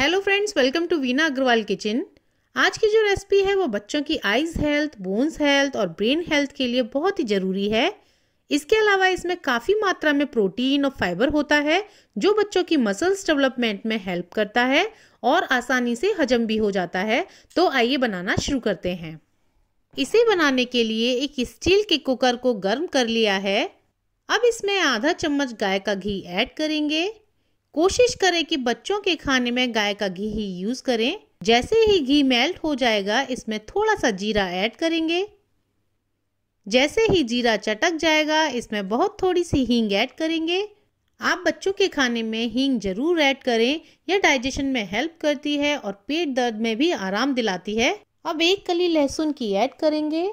hello friends welcome to Veena Agarwal kitchen आज की जो रेसिपी है वो बच्चों की आइज हेल्थ बोन्स हेल्थ और ब्रेन हेल्थ के लिए बहुत ही ज़रूरी है इसके अलावा इसमें काफ़ी मात्रा में प्रोटीन और फाइबर होता है जो बच्चों की मसल्स डेवलपमेंट में हेल्प करता है और आसानी से हजम भी हो जाता है तो आइए बनाना शुरू करते हैं इसे बनाने के लिए एक स्टील के कुकर को गर्म कर लिया है अब इसमें आधा चम्मच गाय का घी ऐड करेंगे कोशिश करें कि बच्चों के खाने में गाय का घी ही यूज़ करें जैसे ही घी मेल्ट हो जाएगा इसमें थोड़ा सा जीरा ऐड करेंगे जैसे ही जीरा चटक जाएगा इसमें बहुत थोड़ी सी हींग ऐड करेंगे आप बच्चों के खाने में हींग जरूर ऐड करें यह डाइजेशन में हेल्प करती है और पेट दर्द में भी आराम दिलाती है अब एक कली लहसुन की ऐड करेंगे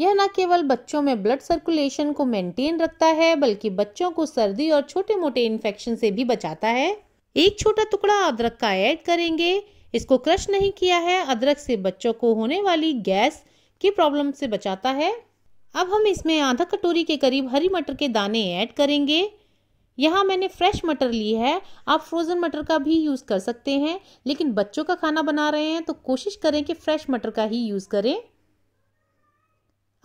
यह न केवल बच्चों में ब्लड सर्कुलेशन को मेंटेन रखता है बल्कि बच्चों को सर्दी और छोटे मोटे इन्फेक्शन से भी बचाता है एक छोटा टुकड़ा अदरक का ऐड करेंगे इसको क्रश नहीं किया है अदरक से बच्चों को होने वाली गैस की प्रॉब्लम से बचाता है अब हम इसमें आधा कटोरी के करीब हरी मटर के दाने ऐड करेंगे यहाँ मैंने फ्रेश मटर ली है आप फ्रोज़न मटर का भी यूज़ कर सकते हैं लेकिन बच्चों का खाना बना रहे हैं तो कोशिश करें कि फ्रेश मटर का ही यूज़ करें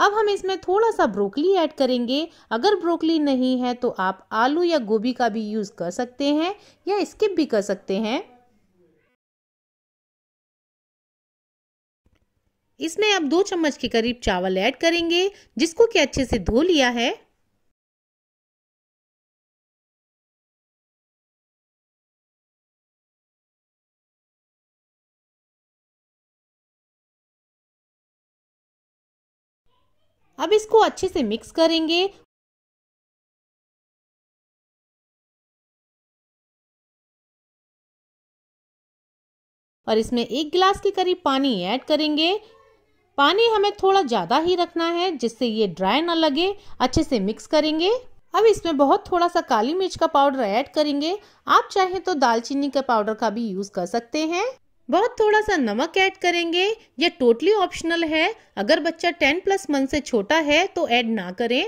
अब हम इसमें थोड़ा सा ब्रोकली ऐड करेंगे अगर ब्रोकली नहीं है तो आप आलू या गोभी का भी यूज़ कर सकते हैं या स्किप भी कर सकते हैं इसमें आप दो चम्मच के करीब चावल ऐड करेंगे जिसको कि अच्छे से धो लिया है अब इसको अच्छे से मिक्स करेंगे और इसमें एक गिलास के करीब पानी ऐड करेंगे पानी हमें थोड़ा ज़्यादा ही रखना है जिससे ये ड्राई ना लगे अच्छे से मिक्स करेंगे अब इसमें बहुत थोड़ा सा काली मिर्च का पाउडर ऐड करेंगे आप चाहें तो दालचीनी का पाउडर का भी यूज़ कर सकते हैं बहुत थोड़ा सा नमक ऐड करेंगे यह टोटली ऑप्शनल है अगर बच्चा टेन प्लस मंथ से छोटा है तो ऐड ना करें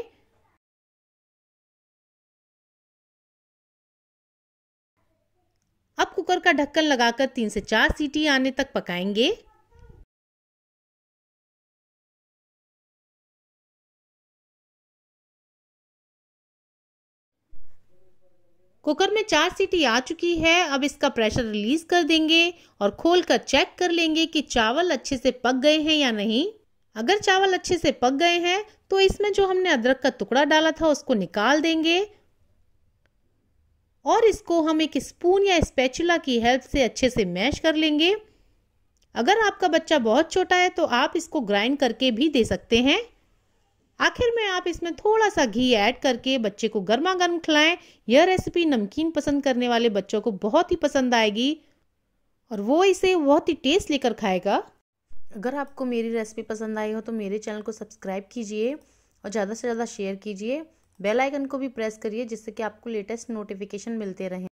अब कुकर का ढक्कन लगाकर तीन से चार सीटी आने तक पकाएंगे कुकर में चार सीटी आ चुकी है अब इसका प्रेशर रिलीज कर देंगे और खोल कर चेक कर लेंगे कि चावल अच्छे से पक गए हैं या नहीं अगर चावल अच्छे से पक गए हैं तो इसमें जो हमने अदरक का टुकड़ा डाला था उसको निकाल देंगे और इसको हम एक स्पून या स्पैचुला की हेल्प से अच्छे से मैश कर लेंगे अगर आपका बच्चा बहुत छोटा है तो आप इसको ग्राइंड करके भी दे सकते हैं आखिर में आप इसमें थोड़ा सा घी ऐड करके बच्चे को गर्मा गर्म खिलाएं यह रेसिपी नमकीन पसंद करने वाले बच्चों को बहुत ही पसंद आएगी और वो इसे बहुत ही टेस्ट लेकर खाएगा अगर आपको मेरी रेसिपी पसंद आई हो तो मेरे चैनल को सब्सक्राइब कीजिए और ज़्यादा से ज़्यादा शेयर कीजिए बेल आइकन को भी प्रेस करिए जिससे कि आपको लेटेस्ट नोटिफिकेशन मिलते रहें